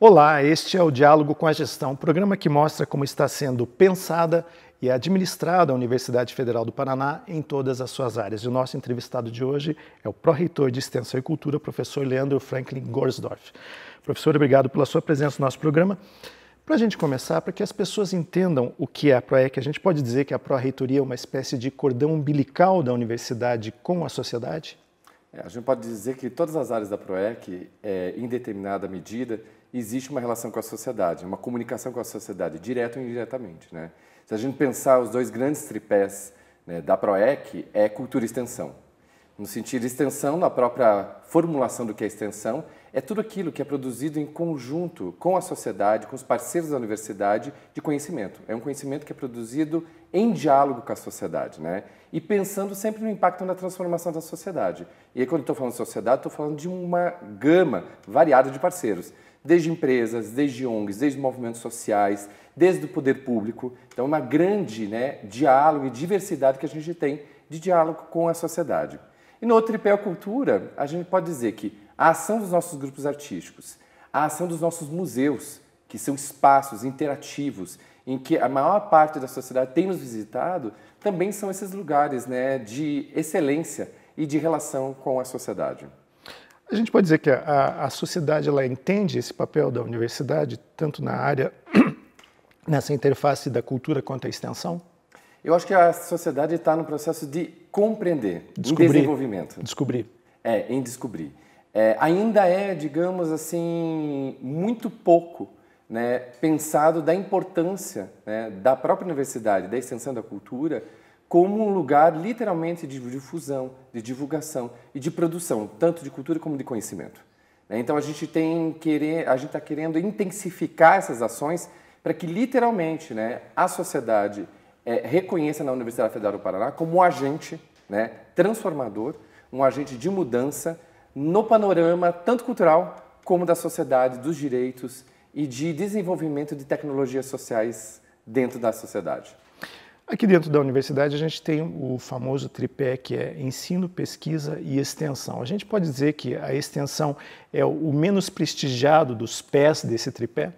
Olá, este é o Diálogo com a Gestão, programa que mostra como está sendo pensada e administrada a Universidade Federal do Paraná em todas as suas áreas. E o nosso entrevistado de hoje é o pró-reitor de Extensão e Cultura, professor Leandro Franklin Gorsdorf. Professor, obrigado pela sua presença no nosso programa. Para a gente começar, para que as pessoas entendam o que é a PROEC, a gente pode dizer que a pró-reitoria é uma espécie de cordão umbilical da universidade com a sociedade? É, a gente pode dizer que todas as áreas da PROEC, é, em determinada medida, existe uma relação com a sociedade, uma comunicação com a sociedade, direto ou indiretamente. Né? Se a gente pensar os dois grandes tripés né, da PROEC, é cultura e extensão. No sentido, extensão, na própria formulação do que é extensão, é tudo aquilo que é produzido em conjunto com a sociedade, com os parceiros da universidade, de conhecimento. É um conhecimento que é produzido em diálogo com a sociedade, né? E pensando sempre no impacto na transformação da sociedade. E aí, quando estou falando de sociedade, estou falando de uma gama variada de parceiros desde empresas, desde ONGs, desde movimentos sociais, desde o poder público. Então, é uma grande né, diálogo e diversidade que a gente tem de diálogo com a sociedade. E no Tripel Cultura, a gente pode dizer que a ação dos nossos grupos artísticos, a ação dos nossos museus, que são espaços interativos em que a maior parte da sociedade tem nos visitado, também são esses lugares né, de excelência e de relação com a sociedade. A gente pode dizer que a, a sociedade ela entende esse papel da universidade, tanto na área, nessa interface da cultura quanto a extensão? Eu acho que a sociedade está no processo de compreender, descobrir, em desenvolvimento. Descobrir. É, em descobrir. É, ainda é, digamos assim, muito pouco né, pensado da importância né, da própria universidade, da extensão da cultura, como um lugar literalmente de difusão, de divulgação e de produção, tanto de cultura como de conhecimento. Né? Então a gente tem querer, a gente está querendo intensificar essas ações para que literalmente né, a sociedade é, reconheça na Universidade Federal do Paraná como um agente né, transformador, um agente de mudança no panorama tanto cultural como da sociedade, dos direitos e de desenvolvimento de tecnologias sociais dentro da sociedade. Aqui dentro da universidade a gente tem o famoso tripé que é ensino, pesquisa e extensão. A gente pode dizer que a extensão é o menos prestigiado dos pés desse tripé?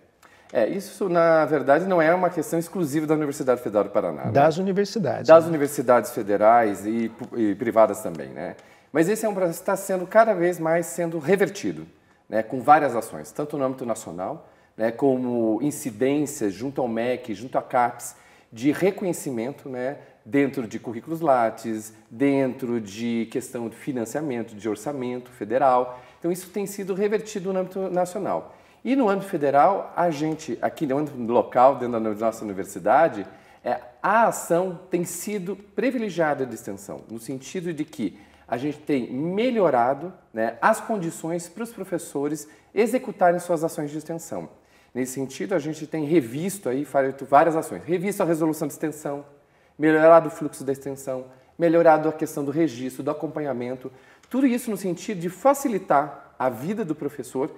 É, isso na verdade não é uma questão exclusiva da Universidade Federal do Paraná. Né? Das né? universidades. Das né? universidades federais e, e, privadas também, né? Mas esse é um processo que está sendo cada vez mais sendo revertido, né? Com várias ações, tanto no âmbito nacional, né? Como incidências junto ao MEC, junto à CAPES, de reconhecimento, né? Dentro de currículos lattes, dentro de questão de financiamento, de orçamento federal. Então, isso tem sido revertido no âmbito nacional. E no âmbito federal, a gente, aqui no âmbito local, dentro da nossa universidade, é, a ação tem sido privilegiada de extensão, no sentido de que a gente tem melhorado né, as condições para os professores executarem suas ações de extensão. Nesse sentido, a gente tem revisto aí várias ações. Revisto a resolução de extensão, melhorado o fluxo da extensão, melhorado a questão do registro, do acompanhamento, tudo isso no sentido de facilitar a vida do professor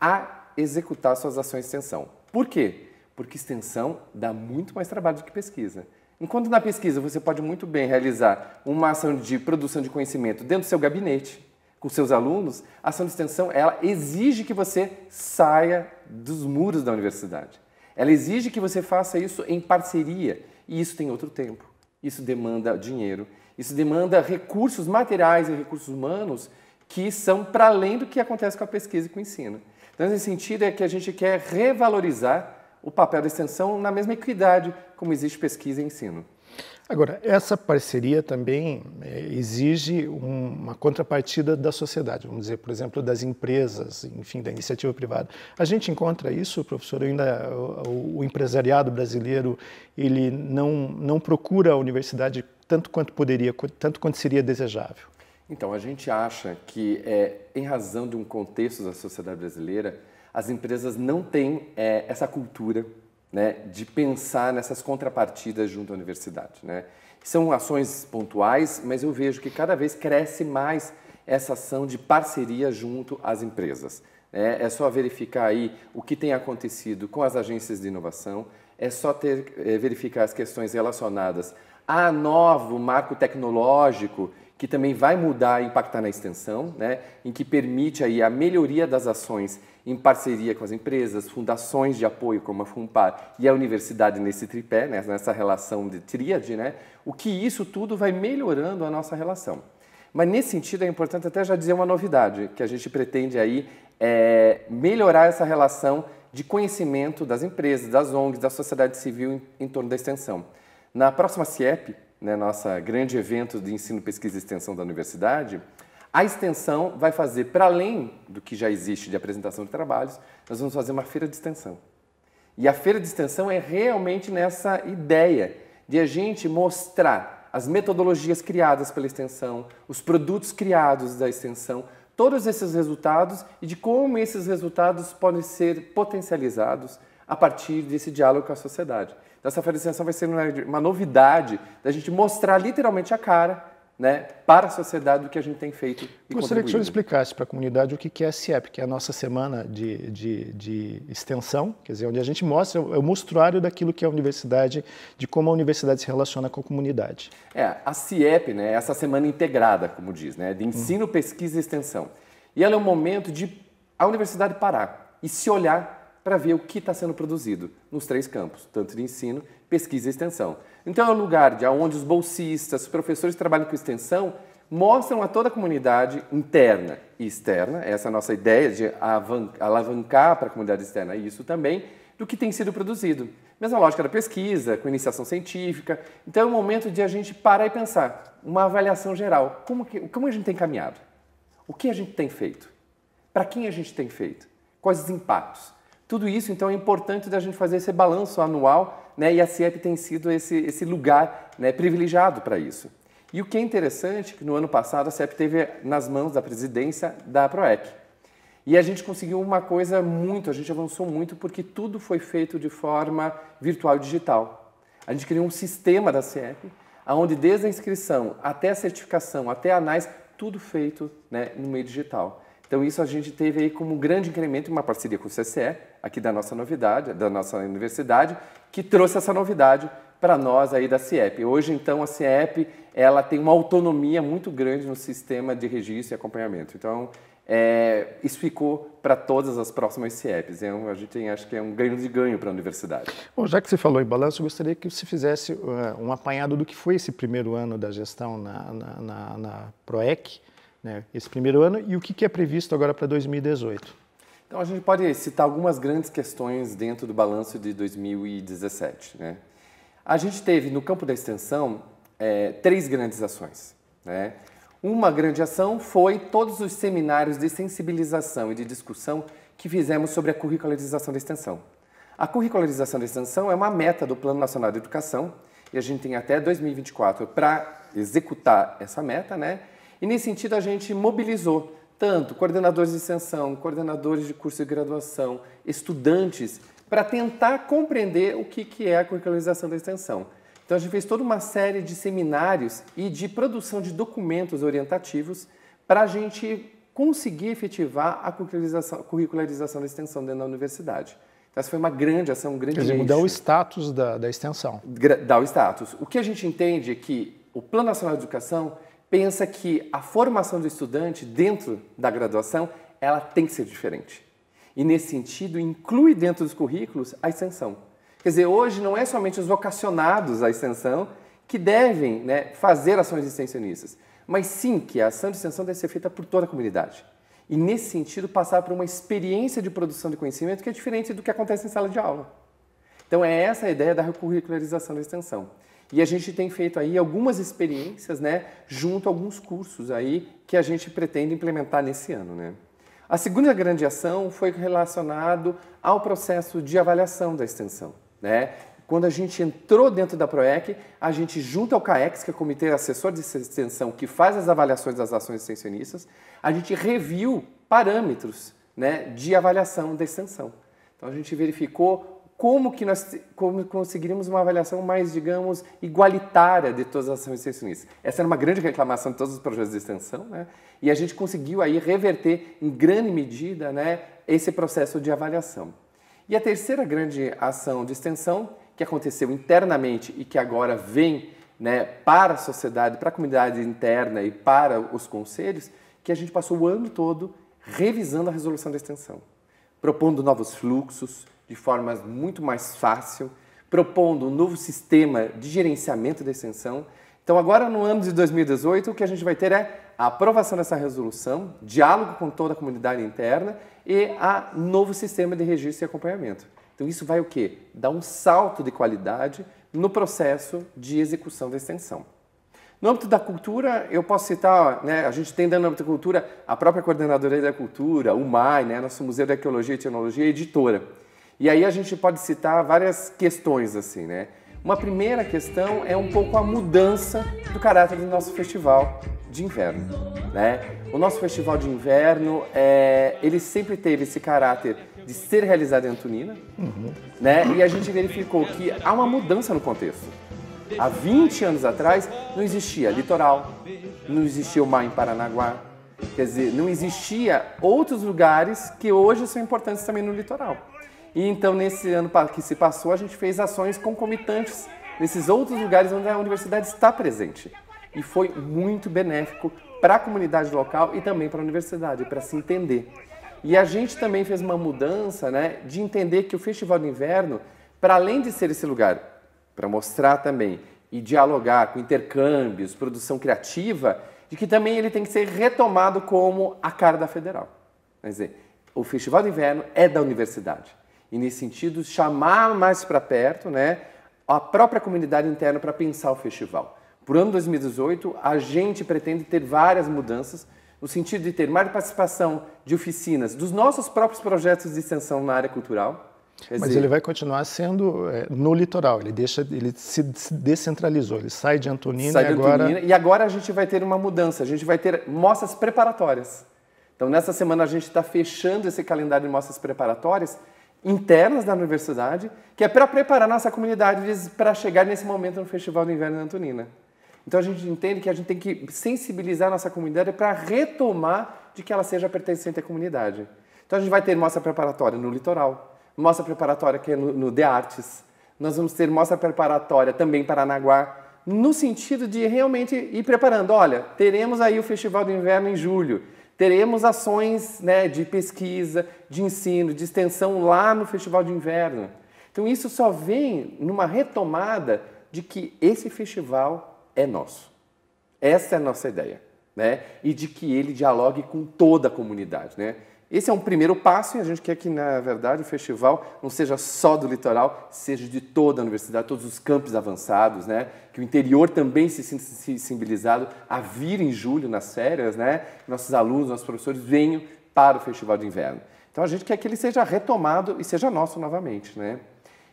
a executar suas ações de extensão. Por quê? Porque extensão dá muito mais trabalho do que pesquisa. Enquanto na pesquisa você pode muito bem realizar uma ação de produção de conhecimento dentro do seu gabinete, com seus alunos, a ação de extensão ela exige que você saia dos muros da universidade. Ela exige que você faça isso em parceria e isso tem outro tempo. Isso demanda dinheiro, isso demanda recursos materiais e recursos humanos que são para além do que acontece com a pesquisa e com o ensino. Então, nesse sentido, é que a gente quer revalorizar o papel da extensão na mesma equidade como existe pesquisa e ensino. Agora, essa parceria também é, exige uma contrapartida da sociedade, vamos dizer, por exemplo, das empresas, enfim, da iniciativa privada. A gente encontra isso, professor, ainda o, empresariado brasileiro, ele não, não procura a universidade tanto quanto poderia, tanto quanto seria desejável. Então, a gente acha que, é, em razão de um contexto da sociedade brasileira, as empresas não têm é, essa cultura né, de pensar nessas contrapartidas junto à universidade. Né? São ações pontuais, mas eu vejo que cada vez cresce mais essa ação de parceria junto às empresas. Né? É só verificar aí o que tem acontecido com as agências de inovação, é só ter, é, verificar as questões relacionadas a novo marco tecnológico que também vai mudar e impactar na extensão, né, em que permite aí a melhoria das ações em parceria com as empresas, fundações de apoio como a FUNPAR e a universidade nesse tripé, né, nessa relação de tríade, né, o que isso tudo vai melhorando a nossa relação. Mas nesse sentido é importante até já dizer uma novidade, que a gente pretende aí é, melhorar essa relação de conhecimento das empresas, das ONGs, da sociedade civil em, em torno da extensão. Na próxima CIEP, né, nossa grande evento de ensino, pesquisa e extensão da universidade, a extensão vai fazer, para além do que já existe de apresentação de trabalhos, nós vamos fazer uma feira de extensão. E a feira de extensão é realmente nessa ideia de a gente mostrar as metodologias criadas pela extensão, os produtos criados da extensão, todos esses resultados e de como esses resultados podem ser potencializados a partir desse diálogo com a sociedade dessa então, essa vai ser uma novidade da gente mostrar literalmente a cara né, para a sociedade do que a gente tem feito. E Gostaria que o senhor explicasse para a comunidade o que é a CIEP, que é a nossa semana de, de, de extensão, quer dizer, onde a gente mostra o é mostruário daquilo que é a universidade, de como a universidade se relaciona com a comunidade. É, a CIEP, né, é essa semana integrada, como diz, né, de ensino, hum. pesquisa e extensão. E ela é um momento de a universidade parar e se olhar para ver o que está sendo produzido nos três campos, tanto de ensino, pesquisa e extensão. Então é um lugar de onde os bolsistas, os professores que trabalham com extensão mostram a toda a comunidade interna e externa, essa é a nossa ideia de alavancar para a comunidade externa isso também, do que tem sido produzido. Mesma lógica da pesquisa, com iniciação científica. Então é o momento de a gente parar e pensar, uma avaliação geral, como, que, como a gente tem caminhado? O que a gente tem feito? Para quem a gente tem feito? Quais os impactos? Tudo isso, então, é importante da gente fazer esse balanço anual, né? E a CIEP tem sido esse, esse lugar né, privilegiado para isso. E o que é interessante é que no ano passado a CIEP teve nas mãos da presidência da PROEC. E a gente conseguiu uma coisa muito, a gente avançou muito porque tudo foi feito de forma virtual e digital. A gente criou um sistema da CIEP, onde desde a inscrição até a certificação, até a ANAIS, tudo feito né, no meio digital. Então isso a gente teve aí como um grande incremento, uma parceria com o CCE, aqui da nossa novidade, da nossa universidade, que trouxe essa novidade para nós aí da CIEP. Hoje, então, a CIEP ela tem uma autonomia muito grande no sistema de registro e acompanhamento. Então, é, isso ficou para todas as próximas CIEPs. É um, a gente tem, acho que é um grande ganho para a universidade. Bom, já que você falou em balanço, eu gostaria que você fizesse uh, um apanhado do que foi esse primeiro ano da gestão na, na, na, na PROEC né, esse primeiro ano, e o que, que é previsto agora para 2018? Então, a gente pode citar algumas grandes questões dentro do balanço de 2017. Né? A gente teve no campo da extensão é, três grandes ações. Né? Uma grande ação foi todos os seminários de sensibilização e de discussão que fizemos sobre a curricularização da extensão. A curricularização da extensão é uma meta do Plano Nacional de Educação e a gente tem até 2024 para executar essa meta, né? E nesse sentido a gente mobilizou tanto coordenadores de extensão, coordenadores de curso de graduação, estudantes, para tentar compreender o que, que é a curricularização da extensão. Então a gente fez toda uma série de seminários e de produção de documentos orientativos para a gente conseguir efetivar a curricularização, curricularização da extensão dentro da universidade. Então, essa foi uma grande ação, um grande Quer dizer, mudar o status da, da extensão. Dar o status. O que a gente entende é que o Plano Nacional de Educação pensa que a formação do estudante dentro da graduação ela tem que ser diferente. E nesse sentido, inclui dentro dos currículos a extensão. Quer dizer, hoje não é somente os vocacionados à extensão que devem né, fazer ações extensionistas, mas sim que a ação de extensão deve ser feita por toda a comunidade. E nesse sentido, passar por uma experiência de produção de conhecimento que é diferente do que acontece em sala de aula. Então, é essa a ideia da curricularização da extensão. E a gente tem feito aí algumas experiências, né, junto a alguns cursos aí que a gente pretende implementar nesse ano, né? A segunda grande ação foi relacionado ao processo de avaliação da extensão, né? Quando a gente entrou dentro da PROEC, a gente junto ao CAEX, que é o Comitê Assessor de Extensão, que faz as avaliações das ações extensionistas, a gente reviu parâmetros né, de avaliação da extensão. Então a gente verificou como que nós como conseguiríamos uma avaliação mais, digamos, igualitária de todas as ações extensionistas. Essa era uma grande reclamação de todos os projetos de extensão, né? E a gente conseguiu aí reverter em grande medida, né, esse processo de avaliação. E a terceira grande ação de extensão que aconteceu internamente e que agora vem, né, para a sociedade, para a comunidade interna e para os conselhos, que a gente passou o ano todo revisando a resolução da extensão propondo novos fluxos de forma muito mais fácil, propondo um novo sistema de gerenciamento da extensão. Então, agora no ano de 2018, o que a gente vai ter é a aprovação dessa resolução, diálogo com toda a comunidade interna e a novo sistema de registro e acompanhamento. Então, isso vai o quê? Dar um salto de qualidade no processo de execução da extensão. No âmbito da cultura, eu posso citar, né, a gente tem dentro do âmbito da cultura a própria coordenadora da cultura, o MAI, né, nosso Museu de Arqueologia e Etnologia, editora. E aí a gente pode citar várias questões assim, né? Uma primeira questão é um pouco a mudança do caráter do nosso festival de inverno, né? O nosso festival de inverno, é, ele sempre teve esse caráter de ser realizado em Antonina, uhum. né? E a gente verificou que há uma mudança no contexto há 20 anos atrás, não existia litoral, não existia o mar em Paranaguá, quer dizer, não existia outros lugares que hoje são importantes também no litoral. E então, nesse ano que se passou, a gente fez ações concomitantes nesses outros lugares onde a universidade está presente. E foi muito benéfico para a comunidade local e também para a universidade, para se entender. E a gente também fez uma mudança né, de entender que o Festival de Inverno, para além de ser esse lugar para mostrar também e dialogar com intercâmbios, produção criativa, de que também ele tem que ser retomado como a cara da federal. Quer dizer, o Festival de Inverno é da universidade. E nesse sentido, chamar mais para perto né, a própria comunidade interna para pensar o festival. Para o ano 2018, a gente pretende ter várias mudanças no sentido de ter mais participação de oficinas dos nossos próprios projetos de extensão na área cultural, Quer Mas dizer... ele vai continuar sendo é, no litoral, ele deixa, ele se, descentralizou, ele sai de Antonina sai de e agora... Antonina, e agora a gente vai ter uma mudança, a gente vai ter mostras preparatórias. Então, nessa semana a gente está fechando esse calendário de mostras preparatórias internas da universidade, que é para preparar nossa comunidade para chegar nesse momento no Festival do Inverno de Antonina. Então a gente entende que a gente tem que sensibilizar a nossa comunidade para retomar de que ela seja pertencente à comunidade. Então a gente vai ter mostra preparatória no litoral, mostra preparatória que é no, no De Nós vamos ter mostra preparatória também para Anaguá, no sentido de realmente ir preparando. Olha, teremos aí o Festival do Inverno em julho. Teremos ações né, de pesquisa, de ensino, de extensão lá no Festival de Inverno. Então, isso só vem numa retomada de que esse festival é nosso. Essa é a nossa ideia. Né? E de que ele dialogue com toda a comunidade. Né? Esse é um primeiro passo e a gente quer que, na verdade, o festival não seja só do litoral, seja de toda a universidade, todos os campos avançados, né? Que o interior também se sinta sensibilizado a vir em julho, nas férias, né? Nossos alunos, nossos professores venham para o festival de inverno. Então a gente quer que ele seja retomado e seja nosso novamente, né?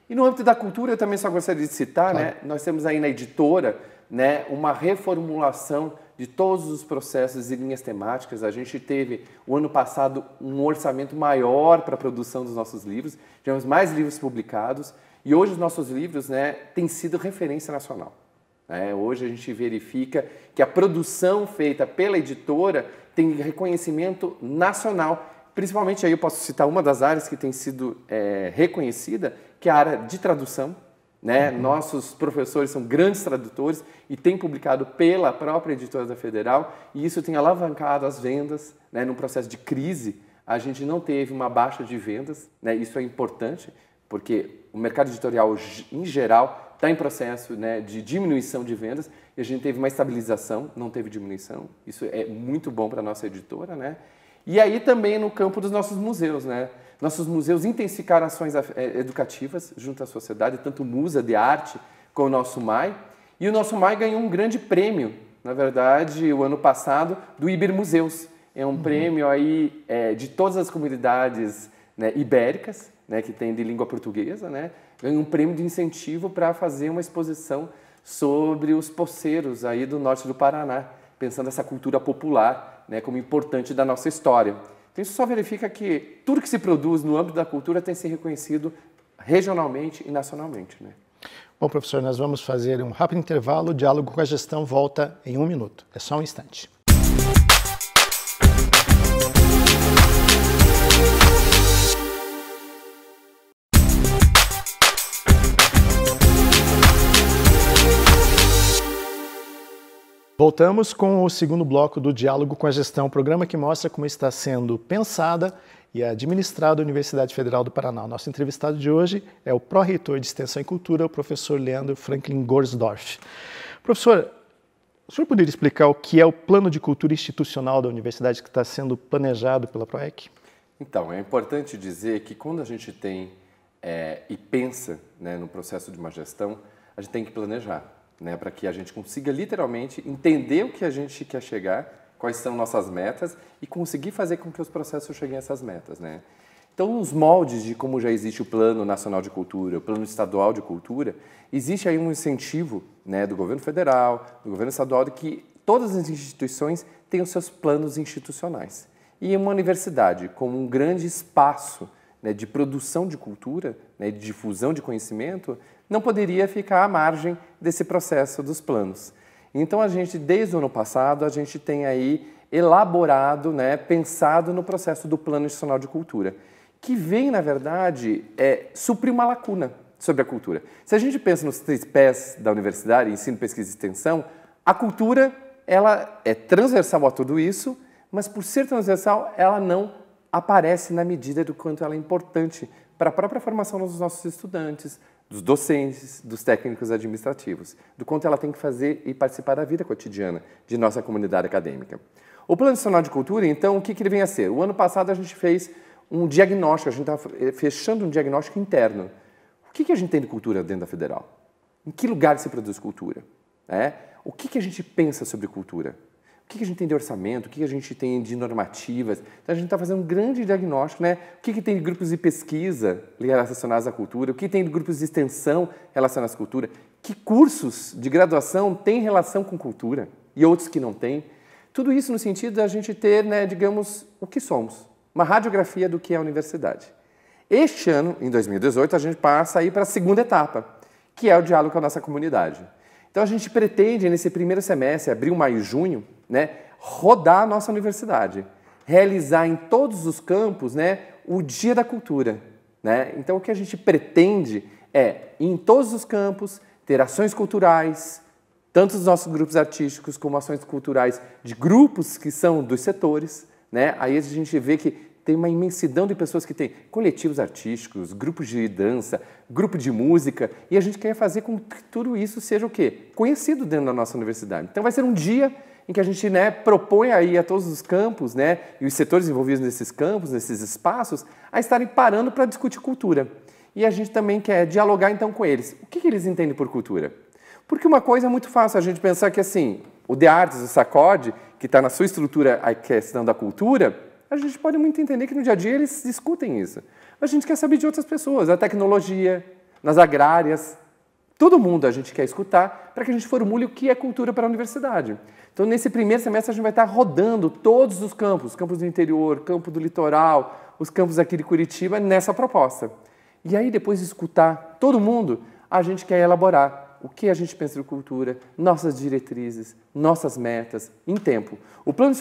E no âmbito da cultura, eu também só gostaria de citar, claro. né? Nós temos aí na editora, né, uma reformulação de todos os processos e linhas temáticas. A gente teve, o ano passado, um orçamento maior para a produção dos nossos livros, tivemos mais livros publicados e hoje os nossos livros né, têm sido referência nacional. É, hoje a gente verifica que a produção feita pela editora tem reconhecimento nacional. Principalmente aí eu posso citar uma das áreas que tem sido é, reconhecida, que é a área de tradução né? Uhum. Nossos professores são grandes tradutores e têm publicado pela própria editora da Federal, e isso tem alavancado as vendas. Né? Num processo de crise, a gente não teve uma baixa de vendas, né? isso é importante, porque o mercado editorial, em geral, está em processo né, de diminuição de vendas e a gente teve uma estabilização, não teve diminuição. Isso é muito bom para a nossa editora. Né? E aí também no campo dos nossos museus. Né? Nossos museus intensificaram ações é, educativas junto à sociedade, tanto Musa de Arte como o nosso MAI. E o nosso MAI ganhou um grande prêmio, na verdade, o ano passado, do Ibermuseus. É um uhum. prêmio aí é, de todas as comunidades né, ibéricas, né, que tem de língua portuguesa, né, ganhou um prêmio de incentivo para fazer uma exposição sobre os poceiros aí do norte do Paraná, pensando essa cultura popular né, como importante da nossa história. Então, isso só verifica que tudo que se produz no âmbito da cultura tem que ser reconhecido regionalmente e nacionalmente. Né? Bom, professor, nós vamos fazer um rápido intervalo. O diálogo com a gestão volta em um minuto. É só um instante. Voltamos com o segundo bloco do Diálogo com a Gestão, um programa que mostra como está sendo pensada e administrada a Universidade Federal do Paraná. nosso entrevistado de hoje é o pró-reitor de Extensão e Cultura, o professor Leandro Franklin Gorsdorf. Professor, o senhor poderia explicar o que é o plano de cultura institucional da universidade que está sendo planejado pela PROEC? Então, é importante dizer que quando a gente tem é, e pensa né, no processo de uma gestão, a gente tem que planejar né, para que a gente consiga literalmente entender o que a gente quer chegar, quais são nossas metas e conseguir fazer com que os processos cheguem a essas metas. Né? Então, nos moldes de como já existe o Plano Nacional de Cultura, o Plano Estadual de Cultura, existe aí um incentivo né, do governo federal, do governo estadual, de que todas as instituições têm os seus planos institucionais. E uma universidade, como um grande espaço né, de produção de cultura, né, de difusão de conhecimento, não poderia ficar à margem desse processo dos planos. Então a gente, desde o ano passado, a gente tem aí elaborado, né, pensado no processo do Plano Institucional de Cultura, que vem, na verdade, é, suprir uma lacuna sobre a cultura. Se a gente pensa nos três pés da universidade, ensino, pesquisa e extensão, a cultura ela é transversal a tudo isso, mas por ser transversal, ela não aparece na medida do quanto ela é importante para a própria formação dos nossos estudantes, dos docentes, dos técnicos administrativos, do quanto ela tem que fazer e participar da vida cotidiana de nossa comunidade acadêmica. O Plano Nacional de Cultura, então, o que, que ele vem a ser? O ano passado a gente fez um diagnóstico, a gente está eh, fechando um diagnóstico interno. O que, que a gente tem de cultura dentro da Federal? Em que lugar se produz cultura? É? O que, que a gente pensa sobre cultura? O que a gente tem de orçamento, o que a gente tem de normativas. Então a gente está fazendo um grande diagnóstico, né? O que, que tem de grupos de pesquisa relacionados à cultura, o que tem de grupos de extensão relacionados à cultura, que cursos de graduação têm relação com cultura e outros que não têm. Tudo isso no sentido da gente ter, né, digamos, o que somos, uma radiografia do que é a universidade. Este ano, em 2018, a gente passa aí para a segunda etapa, que é o diálogo com a nossa comunidade. Então a gente pretende, nesse primeiro semestre, abril, maio e junho, né, rodar a nossa universidade, realizar em todos os campos né, o Dia da Cultura. Né? Então, o que a gente pretende é, em todos os campos, ter ações culturais, tanto dos nossos grupos artísticos como ações culturais de grupos que são dos setores. Né? Aí a gente vê que tem uma imensidão de pessoas que têm coletivos artísticos, grupos de dança, grupo de música, e a gente quer fazer com que tudo isso seja o quê? Conhecido dentro da nossa universidade. Então vai ser um dia em que a gente né, propõe aí a todos os campos né, e os setores envolvidos nesses campos, nesses espaços, a estarem parando para discutir cultura. E a gente também quer dialogar então com eles. O que, que eles entendem por cultura? Porque uma coisa é muito fácil a gente pensar que assim, o de artes, o sacode, que está na sua estrutura a questão da cultura, a gente pode muito entender que no dia a dia eles discutem isso. A gente quer saber de outras pessoas, da tecnologia, nas agrárias, todo mundo a gente quer escutar para que a gente formule o que é cultura para a universidade. Então, nesse primeiro semestre, a gente vai estar rodando todos os campos, campos do interior, campo do litoral, os campos aqui de Curitiba, nessa proposta. E aí, depois de escutar todo mundo, a gente quer elaborar o que a gente pensa de cultura, nossas diretrizes, nossas metas, em tempo. O Plano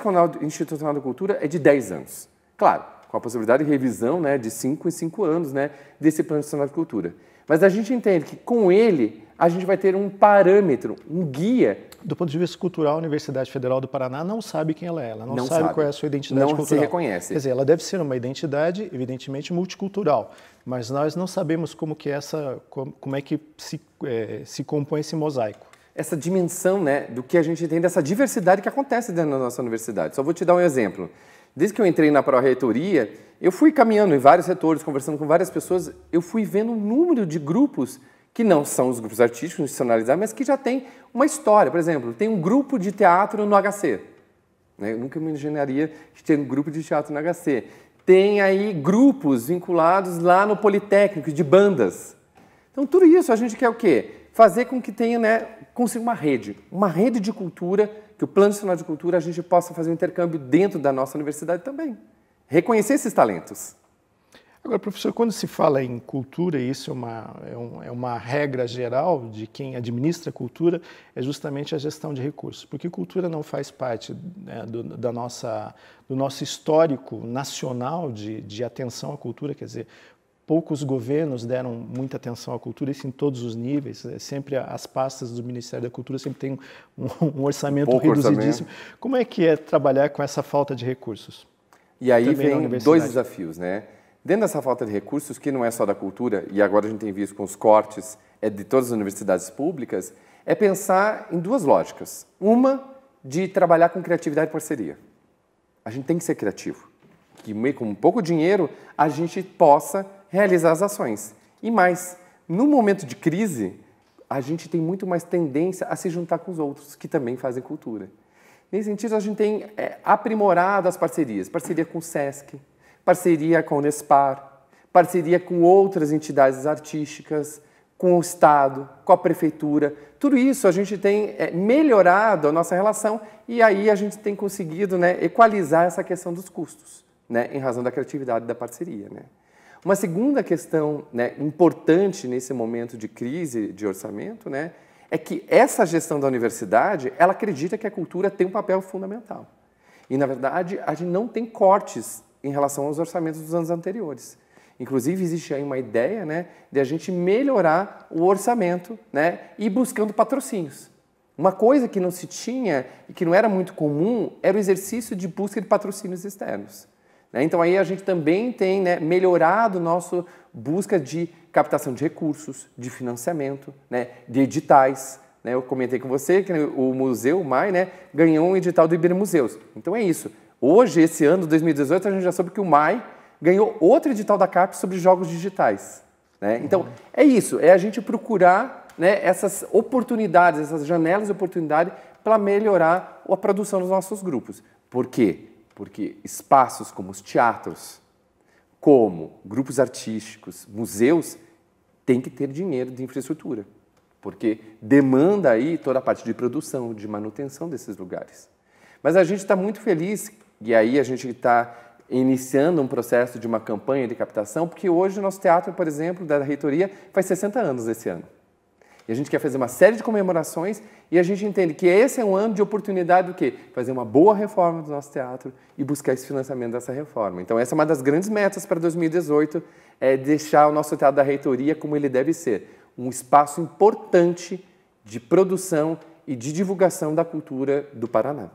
Institucional da Cultura é de 10 anos. Claro, com a possibilidade de revisão né, de 5 em 5 anos né, desse Plano Institucional de Cultura. Mas a gente entende que com ele a gente vai ter um parâmetro, um guia do ponto de vista cultural, a Universidade Federal do Paraná não sabe quem ela é, ela não, não sabe, sabe, qual é a sua identidade não cultural. Não se reconhece. Quer dizer, ela deve ser uma identidade, evidentemente, multicultural, mas nós não sabemos como que é essa, como, é que se, é, se compõe esse mosaico. Essa dimensão, né, do que a gente tem dessa diversidade que acontece dentro da nossa universidade. Só vou te dar um exemplo. Desde que eu entrei na pró-reitoria, eu fui caminhando em vários setores, conversando com várias pessoas, eu fui vendo o número de grupos que não são os grupos artísticos institucionalizados, mas que já tem uma história. Por exemplo, tem um grupo de teatro no HC. Né? Eu nunca me imaginaria que tenha um grupo de teatro no HC. Tem aí grupos vinculados lá no Politécnico, de bandas. Então, tudo isso a gente quer o quê? Fazer com que tenha, né, consiga uma rede, uma rede de cultura, que o Plano Nacional de Cultura a gente possa fazer um intercâmbio dentro da nossa universidade também. Reconhecer esses talentos. Agora, professor, quando se fala em cultura, e isso é uma, é, um, é, uma regra geral de quem administra cultura, é justamente a gestão de recursos, porque cultura não faz parte né, do, da nossa, do nosso histórico nacional de, de atenção à cultura, quer dizer, poucos governos deram muita atenção à cultura, isso em todos os níveis. É sempre as pastas do Ministério da Cultura sempre têm um, um orçamento Pouco reduzidíssimo. Orçamento. Como é que é trabalhar com essa falta de recursos? E aí Também vem dois desafios, né? Dentro dessa falta de recursos, que não é só da cultura, e agora a gente tem visto com os cortes é de todas as universidades públicas, é pensar em duas lógicas. Uma, de trabalhar com criatividade e parceria. A gente tem que ser criativo. Que com pouco dinheiro a gente possa realizar as ações. E mais, no momento de crise, a gente tem muito mais tendência a se juntar com os outros que também fazem cultura. Nesse sentido, a gente tem é, aprimorado as parcerias. Parceria com o SESC, parceria com o Nespar, parceria com outras entidades artísticas, com o Estado, com a Prefeitura. Tudo isso a gente tem é, melhorado a nossa relação e aí a gente tem conseguido né, equalizar essa questão dos custos, né, em razão da criatividade da parceria. Né. Uma segunda questão né, importante nesse momento de crise de orçamento né, é que essa gestão da universidade, ela acredita que a cultura tem um papel fundamental. E, na verdade, a gente não tem cortes em relação aos orçamentos dos anos anteriores. Inclusive, existe aí uma ideia né, de a gente melhorar o orçamento né, e buscando patrocínios. Uma coisa que não se tinha e que não era muito comum era o exercício de busca de patrocínios externos. Né? Então, aí a gente também tem né, melhorado nosso busca de captação de recursos, de financiamento, né, de editais. Né? Eu comentei com você que o Museu MAI né, ganhou um edital do Ibermuseus. Então, é isso Hoje, esse ano, 2018, a gente já soube que o MAI ganhou outro edital da CAPES sobre jogos digitais. Né? Então, uhum. é isso, é a gente procurar né, essas oportunidades, essas janelas de oportunidade para melhorar a produção dos nossos grupos. Por quê? Porque espaços como os teatros, como grupos artísticos, museus, têm que ter dinheiro de infraestrutura, porque demanda aí toda a parte de produção, de manutenção desses lugares. Mas a gente está muito feliz e aí a gente está iniciando um processo de uma campanha de captação, porque hoje o nosso teatro, por exemplo, da reitoria, faz 60 anos esse ano. E a gente quer fazer uma série de comemorações e a gente entende que esse é um ano de oportunidade do quê? Fazer uma boa reforma do nosso teatro e buscar esse financiamento dessa reforma. Então, essa é uma das grandes metas para 2018, é deixar o nosso teatro da reitoria como ele deve ser, um espaço importante de produção e de divulgação da cultura do Paraná.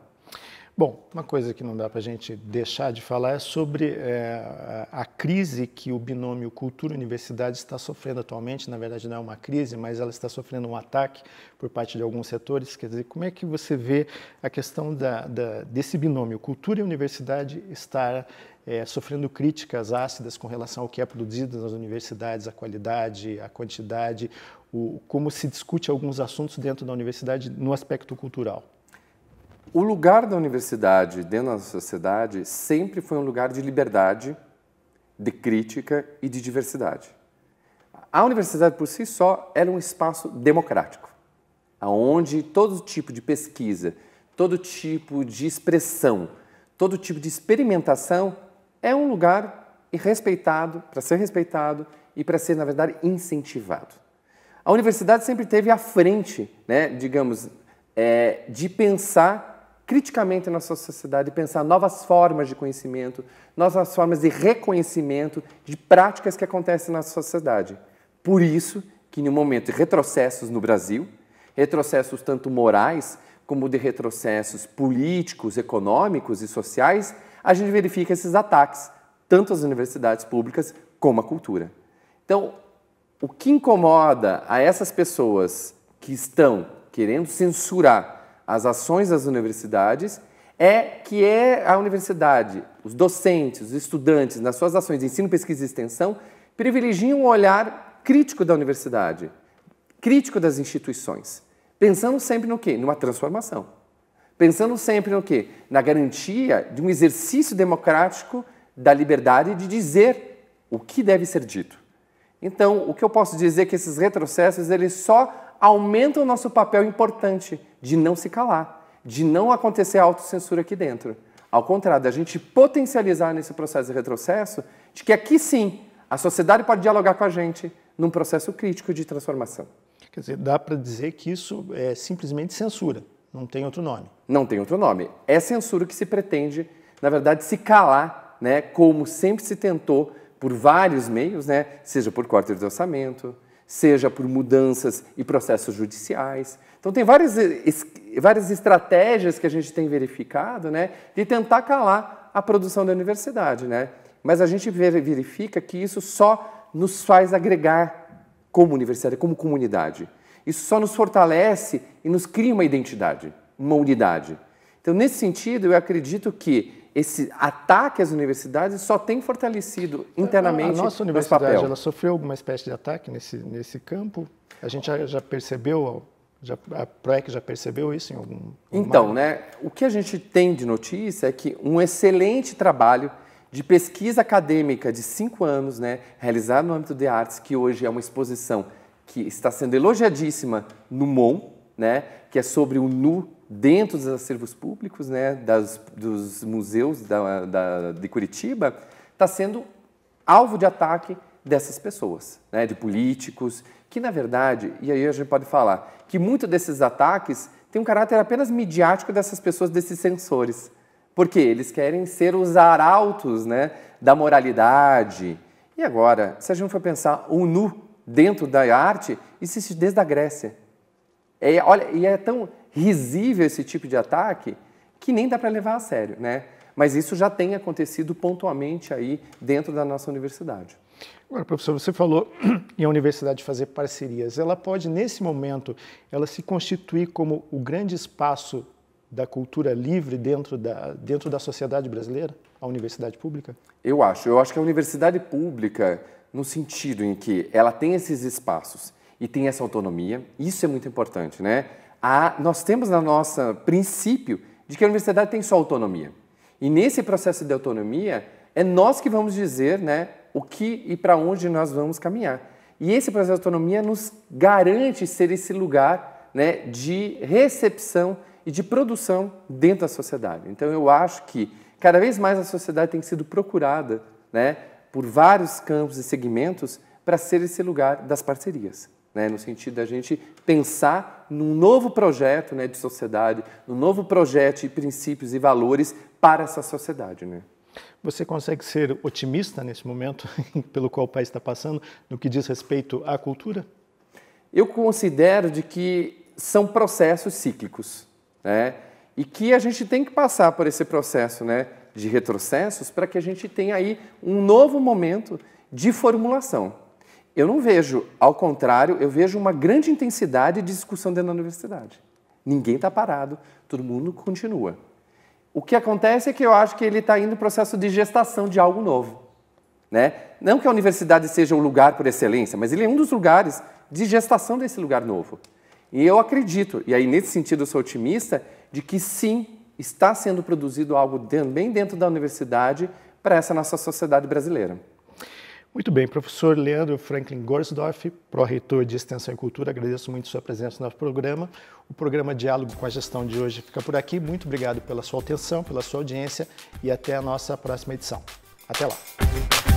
Bom, uma coisa que não dá para a gente deixar de falar é sobre é, a crise que o binômio cultura-universidade está sofrendo atualmente. Na verdade, não é uma crise, mas ela está sofrendo um ataque por parte de alguns setores. Quer dizer, como é que você vê a questão da, da, desse binômio cultura e universidade estar é, sofrendo críticas ácidas com relação ao que é produzido nas universidades, a qualidade, a quantidade, o, como se discute alguns assuntos dentro da universidade no aspecto cultural? O lugar da universidade dentro da sociedade sempre foi um lugar de liberdade, de crítica e de diversidade. A universidade por si só era um espaço democrático, aonde todo tipo de pesquisa, todo tipo de expressão, todo tipo de experimentação é um lugar respeitado, para ser respeitado e para ser, na verdade, incentivado. A universidade sempre teve à frente, né, digamos, é, de pensar criticamente na nossa sociedade, pensar novas formas de conhecimento, novas formas de reconhecimento de práticas que acontecem na sociedade. Por isso que, um momento de retrocessos no Brasil, retrocessos tanto morais como de retrocessos políticos, econômicos e sociais, a gente verifica esses ataques, tanto às universidades públicas como à cultura. Então, o que incomoda a essas pessoas que estão querendo censurar as ações das universidades é que é a universidade, os docentes, os estudantes, nas suas ações de ensino, pesquisa e extensão, privilegiam um olhar crítico da universidade, crítico das instituições, pensando sempre no quê? Numa transformação. Pensando sempre no quê? Na garantia de um exercício democrático da liberdade de dizer o que deve ser dito. Então, o que eu posso dizer é que esses retrocessos eles só aumentam o nosso papel importante de não se calar, de não acontecer autocensura aqui dentro. Ao contrário, da gente potencializar nesse processo de retrocesso, de que aqui sim a sociedade pode dialogar com a gente num processo crítico de transformação. Quer dizer, dá para dizer que isso é simplesmente censura, não tem outro nome. Não tem outro nome. É censura que se pretende, na verdade, se calar, né, como sempre se tentou por vários meios, né, seja por corte de orçamento, seja por mudanças e processos judiciais, então, tem várias, várias estratégias que a gente tem verificado né, de tentar calar a produção da universidade. Né? Mas a gente verifica que isso só nos faz agregar como universidade, como comunidade. Isso só nos fortalece e nos cria uma identidade, uma unidade. Então, nesse sentido, eu acredito que esse ataque às universidades só tem fortalecido internamente. A, a nossa universidade papel. ela sofreu alguma espécie de ataque nesse, nesse campo. A gente já, já percebeu já, a PREC já percebeu isso em algum... Então, né, o que a gente tem de notícia é que um excelente trabalho de pesquisa acadêmica de cinco anos, né, realizado no âmbito de artes, que hoje é uma exposição que está sendo elogiadíssima no MON, né, que é sobre o nu dentro dos acervos públicos, né, das, dos museus da, da, de Curitiba, está sendo alvo de ataque dessas pessoas, né? de políticos, que na verdade, e aí a gente pode falar, que muito desses ataques tem um caráter apenas midiático dessas pessoas, desses censores. Porque eles querem ser os arautos né, da moralidade. E agora, se a gente for pensar o nu dentro da arte, isso existe desde a Grécia. É, olha, e é tão risível esse tipo de ataque que nem dá para levar a sério, né? Mas isso já tem acontecido pontualmente aí dentro da nossa universidade. Agora, professor, você falou em a universidade fazer parcerias. Ela pode, nesse momento, ela se constituir como o grande espaço da cultura livre dentro da, dentro da sociedade brasileira, a universidade pública? Eu acho. Eu acho que a universidade pública, no sentido em que ela tem esses espaços e tem essa autonomia, isso é muito importante, né? A, nós temos na nossa princípio de que a universidade tem sua autonomia. E nesse processo de autonomia, é nós que vamos dizer, né, o que e para onde nós vamos caminhar. E esse processo de autonomia nos garante ser esse lugar né, de recepção e de produção dentro da sociedade. Então eu acho que cada vez mais a sociedade tem sido procurada né, por vários campos e segmentos para ser esse lugar das parcerias. Né, no sentido da gente pensar num novo projeto né, de sociedade, num novo projeto de princípios e valores para essa sociedade. Né? Você consegue ser otimista nesse momento pelo qual o país está passando no que diz respeito à cultura? Eu considero de que são processos cíclicos, né? E que a gente tem que passar por esse processo, né, de retrocessos para que a gente tenha aí um novo momento de formulação. Eu não vejo, ao contrário, eu vejo uma grande intensidade de discussão dentro da universidade. Ninguém está parado, todo mundo continua. O que acontece é que eu acho que ele está indo no processo de gestação de algo novo. Né? Não que a universidade seja o um lugar por excelência, mas ele é um dos lugares de gestação desse lugar novo. E eu acredito, e aí nesse sentido eu sou otimista, de que sim, está sendo produzido algo também dentro da universidade para essa nossa sociedade brasileira. Muito bem, professor Leandro Franklin Gorsdorf, pró-reitor de Extensão e Cultura, agradeço muito sua presença no programa. O programa Diálogo com a Gestão de hoje fica por aqui. Muito obrigado pela sua atenção, pela sua audiência e até a nossa próxima edição. Até lá!